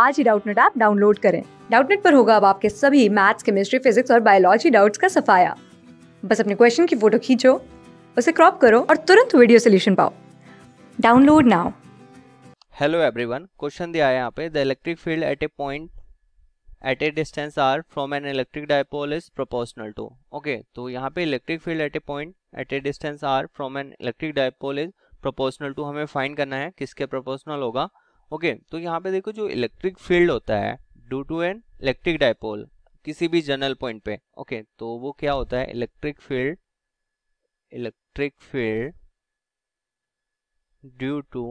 आज ही Doubtnut app download करें डाउटनेट पर होगा अब आपके सभी मैथ्स केमिस्ट्री फिजिक्स और बायोलॉजी डाउट्स का सफाया बस अपने क्वेश्चन की फोटो खींचो उसे क्रॉप करो और तुरंत वीडियो सोल्यूशन पाओ download now hello everyone question दिया है यहाँ पे the electric field at a point at a distance r from an electric dipole is proportional to okay तो यहाँ पे electric field at a point at a distance r from an electric dipole is proportional to हमें find करना है किसके proportional होगा okay तो यहाँ पे देखो जो इलेक्ट्रिक फील्ड होता है due to an electric dipole किसी भी जनरल पॉइंट पे ओके तो वो क्या होता है electric field electric field due to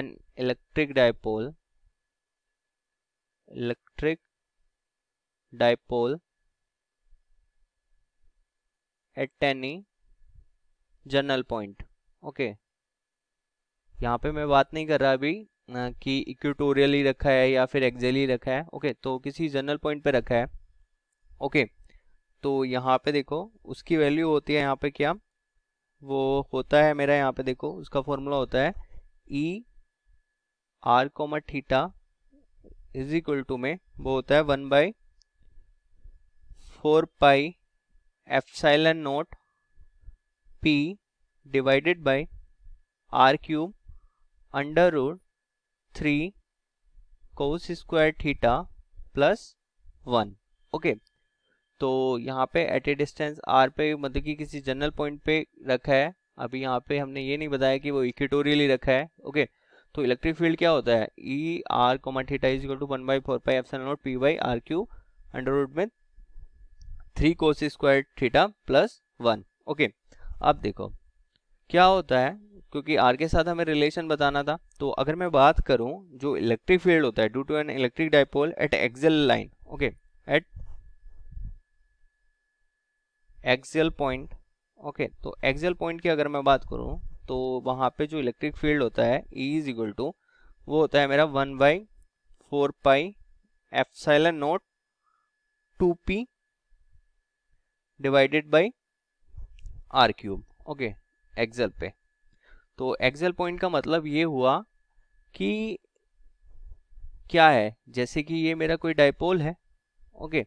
an electric dipole electric dipole at any general point okay यहाँ पे मैं बात नहीं कर रहा अभी कि ही रखा है या फिर एक्जेली रखा है ओके तो किसी जनरल पॉइंट पे रखा है ओके तो यहाँ पे देखो उसकी वैल्यू होती है यहाँ पे क्या वो होता है मेरा यहाँ पे देखो उसका फॉर्मूला होता है E r comma theta is equal to में वो होता है one by four pi epsilon naught p divided by r cube under root three cos square theta plus one okay तो यहाँ पे एट ए डिस्टेंस आर पे मतलब कि किसी जनरल पॉइंट पे रखा है अभी यहाँ पे हमने ये नहीं बताया कि वो इक्वेटोरियली रखा है ओके तो इलेक्ट्रिक फील्ड क्या होता है E r comma theta is to one by four pi epsilon naught p by r cube under root में three cos square theta plus one okay अब देखो क्या होता है क्योंकि आर के साथ हमें रिलेशन बताना था तो अगर मैं बात करूं जो इलेक्ट्रिक फील्ड होता है due to an electric dipole at axial line okay at axial point okay तो एक्सल पॉइंट की अगर मैं बात करूं तो वहां पे जो इलेक्ट्रिक फील्ड होता है ई इज इक्वल टू वो होता है मेरा one by four pi epsilon naught two p divided by r cube okay axial पे तो एक्सेल पॉइंट का मतलब ये हुआ कि क्या है जैसे कि ये मेरा कोई डायपोल है ओके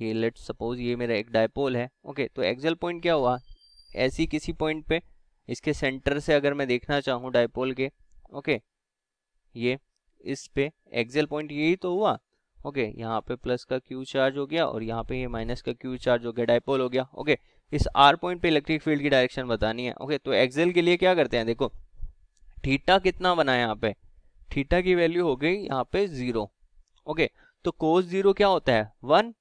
ये लेट सपोज ये मेरा एक डायपोल है ओके तो एक्सेल पॉइंट क्या हुआ ऐसी किसी पॉइंट पे इसके सेंटर से अगर मैं देखना चाहूँ डायपोल के ओके ये इस पे एक्सेल पॉइंट यही तो हुआ ओके यहाँ पे प्लस का क्यू चार्ज हो गया और यहाँ पे ये माइनस का क्यू चार्ज हो गया डायपोल हो गया ओके इस आर पॉइंट पे इलेक्ट्रिक फील्ड की डायरेक्शन बतानी है ओके तो एक्सेल के लिए क्या करते हैं देखो थीटा कितना बना है यहाँ पे थीटा की वैल्यू हो गई यहाँ पे जीरो ओके तो कोस जीरो क्या होता है वन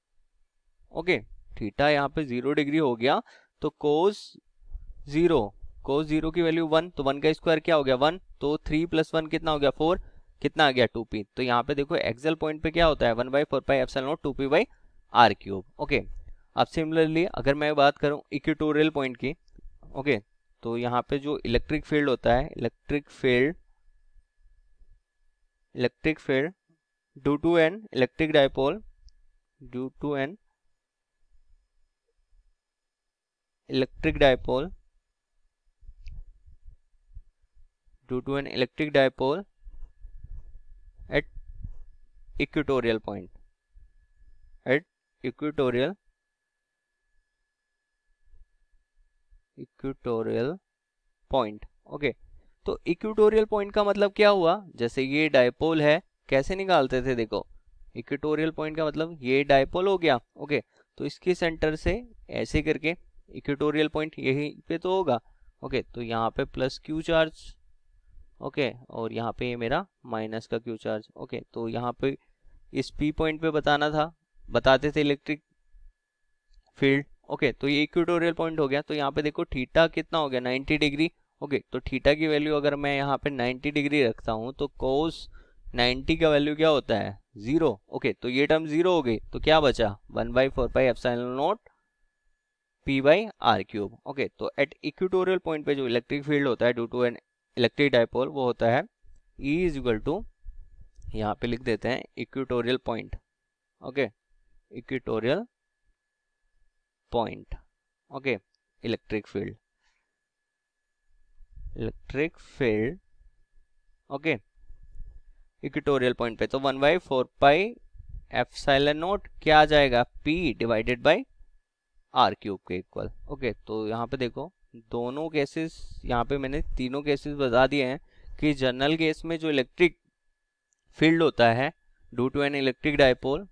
ओके थीटा यहाँ पे जीरो डिग्री हो गया तो कोस जीरो कोस जीरो की वैल्यू वन तो वन का स्क्वायर क्या हो गया वन तो थ्री प्लस वन कितना हो गया फोर कितना आ गया टू पी तो यहाँ पे देखो एक्सेल पॉइंट पे क्या होता है one by four pi epsilon naught two p by r cube okay अब सिमिलरली अगर मैं बात करूँ इक्वेटोरियल पॉइंट की ओके तो यहाँ पे जो इलेक्ट्रिक फील्ड होता है electric field electric field due to an electric dipole due to an electric dipole due to an electric dipole at equatorial point at equatorial equatorial point okay तो equatorial point का मतलब क्या हुआ जैसे ये dipole है कैसे निकालते थे देखो इक्विटोरियल पॉइंट का मतलब ये डायपोल हो गया ओके तो इसके सेंटर से ऐसे करके इक्विटोरियल पॉइंट यही पे तो होगा ओके तो यहाँ पे प्लस क्यू चार्ज ओके और यहाँ पे ये मेरा माइनस का क्यू चार्ज ओके तो यहाँ पे इस पी पॉइंट पे बताना था बताते थे इलेक्ट्रिक फील्ड ओके तो ये इक्विटोरियल पॉइंट हो गया तो यहाँ पे देखो थीटा कितना हो गया 90 डिग्री ओके तो थीटा की वैल्यू अगर मैं यहाँ पे 90 डिग्री रखता हूँ तो कोस 90 का वैल्यू क्या होता है जीरो ओके तो ये टर्म जीरो हो गई तो क्या बचा वन बाई फोर बाई एफ naught p by r cube okay तो एट इक्विटोरियल पॉइंट पे जो इलेक्ट्रिक फील्ड होता है due to an electric dipole वो होता है ई इज इक्वल टू यहाँ पे लिख देते हैं equatorial point okay equatorial point okay electric field electric field okay equatorial point पे तो one by four pi epsilon naught क्या आ जाएगा p divided by r cube के इक्वल ओके तो यहाँ पे देखो दोनों केसेस यहाँ पे मैंने तीनों केसेस बता दिए हैं कि जनरल केस में जो इलेक्ट्रिक फील्ड होता है due to an electric dipole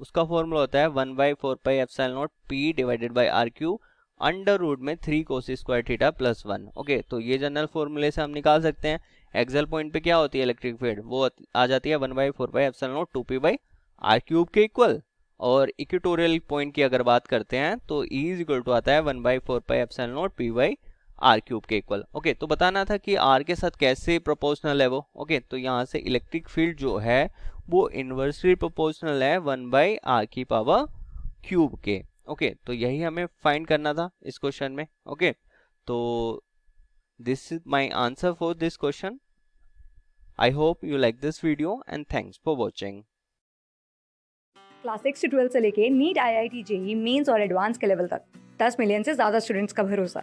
उसका फॉर्मूला होता है वन बाई फोर पाई एफ naught p divided by r cube under root में three cos square theta plus one okay तो ये जनरल फॉर्मूले से हम निकाल सकते हैं एक्सल पॉइंट पे क्या होती है इलेक्ट्रिक फील्ड वो आ जाती है वन बाई फोर पाई एफ naught two p by r cube के इक्वल और इक्विटोरियल पॉइंट की अगर बात करते हैं तो ई इज इक्वल टू आता है वन बाई फोर पाई एफ naught p by r cube के इक्वल ओके तो बताना था कि आर के साथ कैसे प्रोपोर्शनल है वो ओके तो यहाँ से इलेक्ट्रिक फील्ड जो है वो इनवर्सली प्रोपोर्शनल है वन बाई आर की पावर क्यूब के ओके तो यही हमें फाइंड करना था इस क्वेश्चन में ओके तो this is my answer for this question I hope you like this video and thanks for watching class six से ट्वेल्थ से लेके NEET I I T JEE mains और एडवांस के लेवल तक 10 मिलियन से ज्यादा स्टूडेंट्स का भरोसा